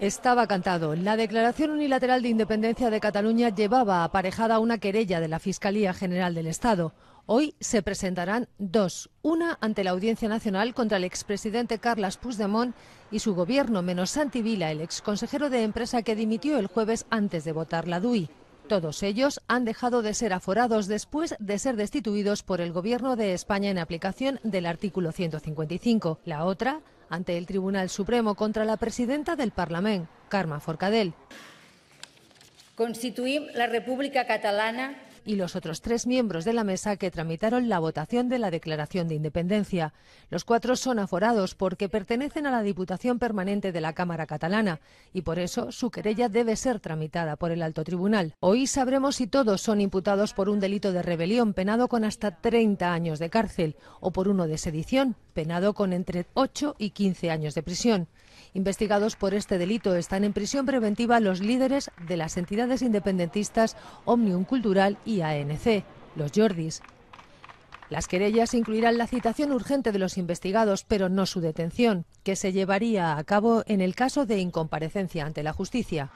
estaba cantado. La declaración unilateral de independencia de Cataluña llevaba aparejada una querella de la Fiscalía General del Estado. Hoy se presentarán dos, una ante la Audiencia Nacional contra el expresidente Carles Puigdemont y su gobierno, menos Santi Vila, el exconsejero de empresa que dimitió el jueves antes de votar la DUI. Todos ellos han dejado de ser aforados después de ser destituidos por el Gobierno de España en aplicación del artículo 155. La otra, ante el Tribunal Supremo contra la presidenta del Parlament, Carme Forcadell. Constituimos la República Catalana y los otros tres miembros de la mesa que tramitaron la votación de la Declaración de Independencia. Los cuatro son aforados porque pertenecen a la Diputación Permanente de la Cámara Catalana y por eso su querella debe ser tramitada por el alto tribunal. Hoy sabremos si todos son imputados por un delito de rebelión penado con hasta 30 años de cárcel o por uno de sedición penado con entre 8 y 15 años de prisión. Investigados por este delito están en prisión preventiva los líderes de las entidades independentistas Omnium Cultural y ANC, los Jordis. Las querellas incluirán la citación urgente de los investigados, pero no su detención, que se llevaría a cabo en el caso de incomparecencia ante la justicia.